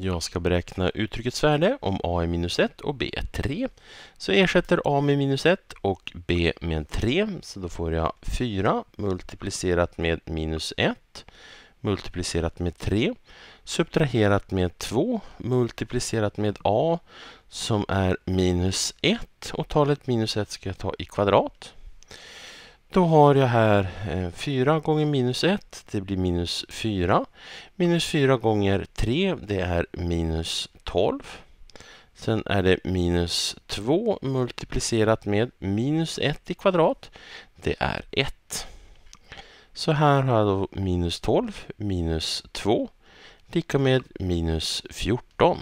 Jag ska beräkna uttryckets värde om a är minus 1 och b är 3. Så jag ersätter a med minus 1 och b med 3. Så då får jag 4 multiplicerat med minus 1 multiplicerat med 3 subtraherat med 2 multiplicerat med a som är minus 1 och talet minus 1 ska jag ta i kvadrat. Då har jag här 4 eh, gånger minus 1, det blir minus 4. Minus 4 gånger 3, det är minus 12. Sen är det minus 2 multiplicerat med minus 1 i kvadrat, det är 1. Så här har jag då minus 12 minus 2, lika med minus 14.